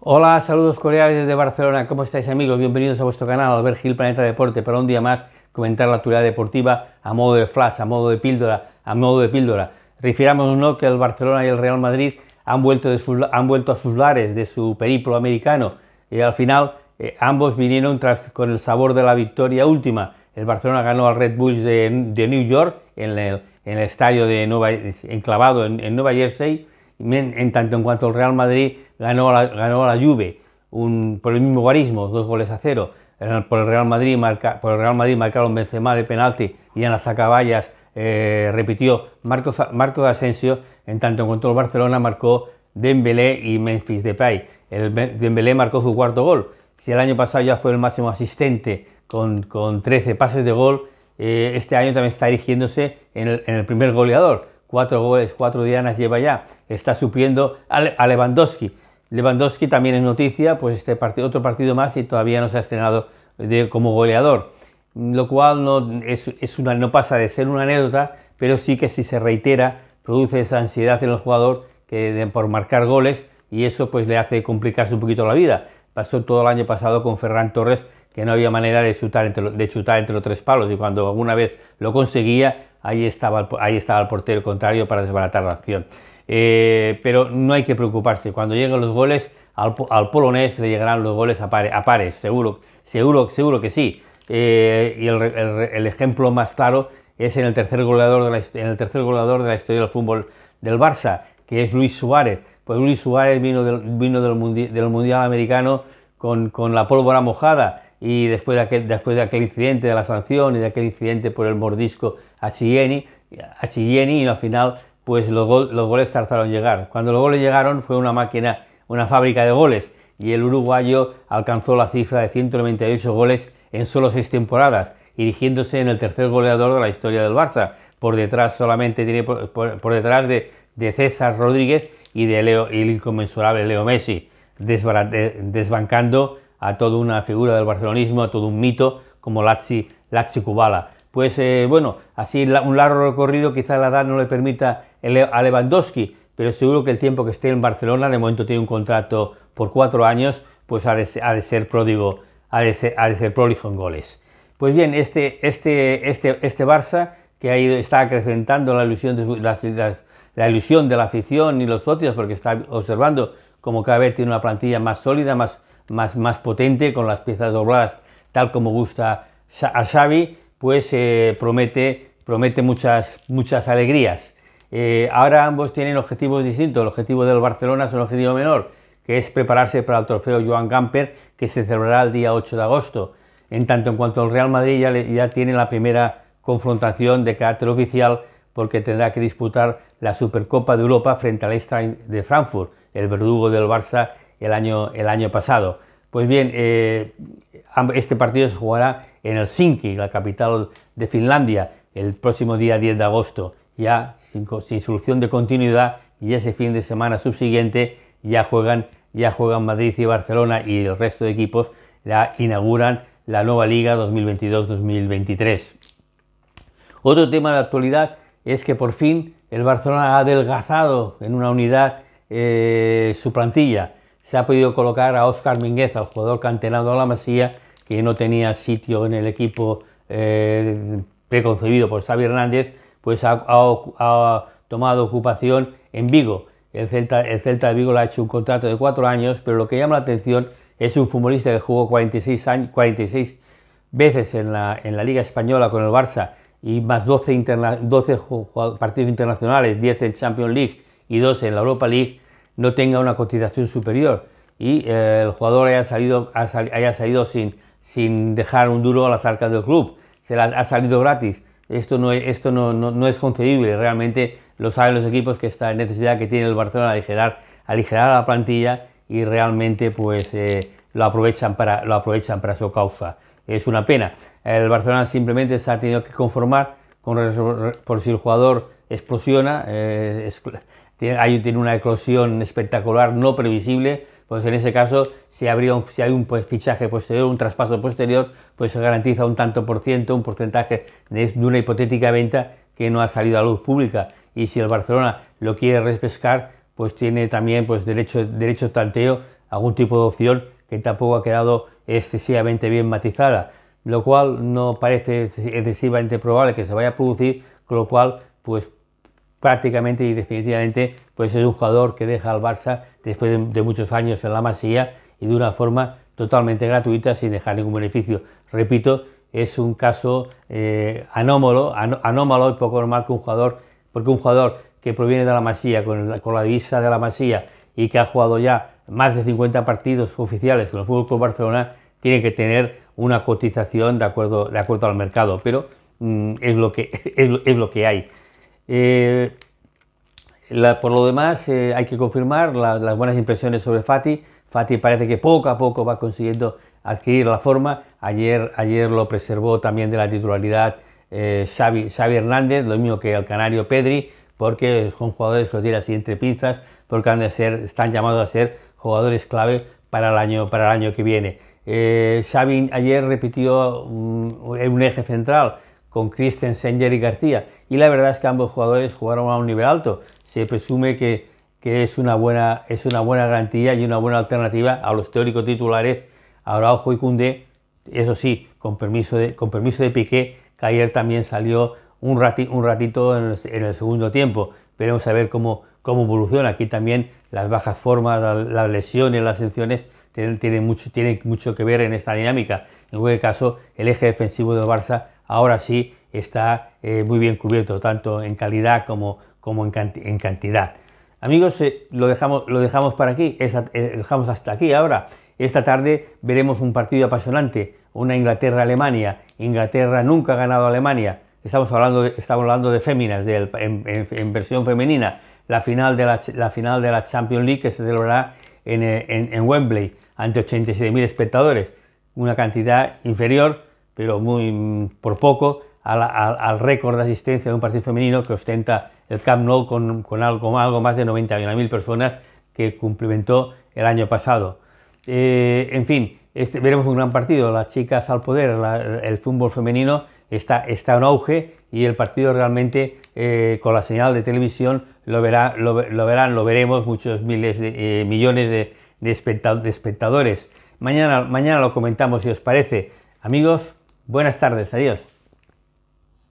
Hola, saludos coreanos desde Barcelona. ¿Cómo estáis amigos? Bienvenidos a vuestro canal Albert Gil Planeta Deporte para un día más comentar la actualidad deportiva a modo de flash, a modo de píldora, a modo de píldora. uno que el Barcelona y el Real Madrid han vuelto, a sus lares de su periplo americano y al final eh, ambos vinieron con el sabor de la victoria última. El Barcelona ganó al Red Bulls de, New York en el, estadio de enclavado en Nueva Jersey en tanto en cuanto el Real Madrid ganó a la, ganó Juve por el mismo guarismo, dos goles a cero. Por el Real Madrid, marca, por el Real Madrid marcaron Benzema de penalti y en las acaballas eh, repitió Marcos, Marcos Asensio, en tanto en cuanto el Barcelona marcó Dembélé y Memphis Depay. El, Dembélé marcó su cuarto gol. Si el año pasado ya fue el máximo asistente con, con 13 pases de gol, eh, este año también está erigiéndose en el primer goleador cuatro goles, cuatro dianas lleva ya, está supliendo a Lewandowski. Lewandowski también es noticia, pues este partido, otro partido más y todavía no se ha estrenado como goleador, lo cual no, es, una, no pasa de ser una anécdota, pero sí que si se reitera produce esa ansiedad en el jugador que por marcar goles y eso pues le hace complicarse un poquito la vida. Pasó todo el año pasado con Ferran Torres que no había manera de chutar de chutar entre los tres palos y cuando alguna vez lo conseguía ahí estaba, el, ahí estaba el portero contrario para desbaratar la acción. Eh, pero no hay que preocuparse, cuando lleguen los goles, al, polonés le llegarán los goles a, pares, seguro, seguro, seguro que sí. Eh, y el, ejemplo más claro es en el, tercer goleador de la, en el tercer goleador de la historia del fútbol del Barça, que es Luis Suárez. Pues Luis Suárez vino del, vino Mundial Americano con, con la pólvora mojada y después de, aquel, después de aquel incidente de la sanción y de aquel incidente por el mordisco a Chigeni, a y al final pues los, goles tardaron en llegar. Cuando los goles llegaron fue una máquina, una fábrica de goles y el uruguayo alcanzó la cifra de 198 goles en solo seis temporadas, dirigiéndose en el tercer goleador de la historia del Barça. Por detrás solamente tiene por, detrás de, César Rodríguez y de Leo, el inconmensurable Leo Messi, desbancando a toda una figura del barcelonismo, a todo un mito como Lazzi, Kubala. Pues eh, bueno, así un largo recorrido quizá la edad no le permita a Lewandowski, pero seguro que el tiempo que esté en Barcelona, de momento tiene un contrato por cuatro años, pues ha de, ser pródigo, ha de ser, prolijo en goles. Pues bien, este, este, este, este Barça, que ido está acrecentando la ilusión de, la, la ilusión de la afición y los socios, porque está observando como cada vez tiene una plantilla más sólida, más, más, potente, con las piezas dobladas tal como gusta a Xavi, pues eh, promete, promete muchas, muchas alegrías. Eh, ahora ambos tienen objetivos distintos. El objetivo del Barcelona es un objetivo menor, que es prepararse para el trofeo Joan Gamper, que se celebrará el día 8 de agosto. En tanto, en cuanto al Real Madrid ya, tiene la primera confrontación de carácter oficial, porque tendrá que disputar la Supercopa de Europa frente al Eintracht de Frankfurt, el verdugo del Barça el año, el año pasado. Pues bien, eh, este partido se jugará en Helsinki, la capital de Finlandia, el próximo día 10 de agosto, ya sin, solución de continuidad y ese fin de semana subsiguiente ya juegan, ya juegan Madrid y Barcelona y el resto de equipos la inauguran la nueva liga 2022-2023. Otro tema de actualidad es que por fin el Barcelona ha adelgazado en una unidad eh, su plantilla se ha podido colocar a Oscar Mingueza, al jugador canterano de la Masía, que no tenía sitio en el equipo eh, preconcebido por Xavi Hernández, pues ha, tomado ocupación en Vigo. El Celta, de Vigo le ha hecho un contrato de cuatro años, pero lo que llama la atención es un futbolista que jugó 46, años, 46 veces en la, Liga Española con el Barça y más 12, 12 partidos internacionales, 10 en Champions League y 2 en la Europa League no tenga una cotización superior y eh, el jugador haya salido, haya salido sin, sin dejar un duro a las arcas del club, se la, ha salido gratis. Esto no, esto no, es concebible, realmente lo saben los equipos que esta necesidad que tiene el Barcelona de aligerar, aligerar la plantilla y realmente pues eh, lo, aprovechan para, lo aprovechan para su causa. Es una pena. El Barcelona simplemente se ha tenido que conformar con por si el jugador explosiona, eh, tiene, tiene una eclosión espectacular, no previsible, pues en ese caso, si, habría si hay un pues, fichaje posterior, un traspaso posterior, pues se garantiza un tanto por ciento, un porcentaje de, una hipotética venta que no ha salido a luz pública. Y si el Barcelona lo quiere respescar, pues tiene también pues, derecho, derecho tanteo, algún tipo de opción que tampoco ha quedado excesivamente bien matizada, lo cual no parece excesivamente probable que se vaya a producir, con lo cual pues prácticamente y definitivamente pues es un jugador que deja al Barça después de, muchos años en la Masía y de una forma totalmente gratuita sin dejar ningún beneficio. Repito, es un caso eh, anómalo, anómalo y poco normal que un jugador, porque un jugador que proviene de la Masía, con, la divisa de la Masía y que ha jugado ya más de 50 partidos oficiales con el Fútbol Barcelona, tiene que tener una cotización de acuerdo, de acuerdo al mercado, pero mm, es, lo que, es lo que hay. Eh, por lo demás, eh, hay que confirmar las buenas impresiones sobre Fati. Fati parece que poco a poco va consiguiendo adquirir la forma. Ayer, lo preservó también de la titularidad eh, Xavi, Hernández, lo mismo que el canario Pedri, porque son jugadores que los tienen así entre pinzas, porque han están llamados a ser jugadores clave para el año, para el año que viene. Xavi ayer repitió en un eje central con Christensen y García. Y la verdad es que ambos jugadores jugaron a un nivel alto. Se presume que, es, una buena, es una buena garantía y una buena alternativa a los teóricos titulares Araujo y Cundé. Eso sí, con permiso de, con permiso de Piqué, que también salió un, ratito en el, segundo tiempo. Veremos a ver cómo, cómo evoluciona. Aquí también las bajas formas, las lesiones, las sanciones tienen, mucho, tienen mucho que ver en esta dinámica. En cualquier caso, el eje defensivo del Barça ahora sí está eh, muy bien cubierto, tanto en calidad como, como en, cantidad. Amigos, eh, lo, dejamos, lo dejamos para aquí, eh, dejamos hasta aquí ahora. Esta tarde veremos un partido apasionante, una Inglaterra-Alemania. Inglaterra nunca ha ganado a Alemania. Estamos hablando de, estamos hablando de féminas, en, versión femenina. La final, de la, final de la Champions League que se celebrará en, en Wembley ante 87.000 espectadores, una cantidad inferior pero muy mm, por poco, al, récord de asistencia de un partido femenino que ostenta el Camp Nou con, algo, algo más de 91.000 personas que cumplimentó el año pasado. Eh, en fin, este, veremos un gran partido. Las chicas al poder, el fútbol femenino está, está en auge y el partido realmente eh, con la señal de televisión lo, verá, lo, verán, lo veremos muchos miles de, eh, millones de, espectadores. Mañana, mañana lo comentamos si os parece. Amigos, Buenas tardes, adiós.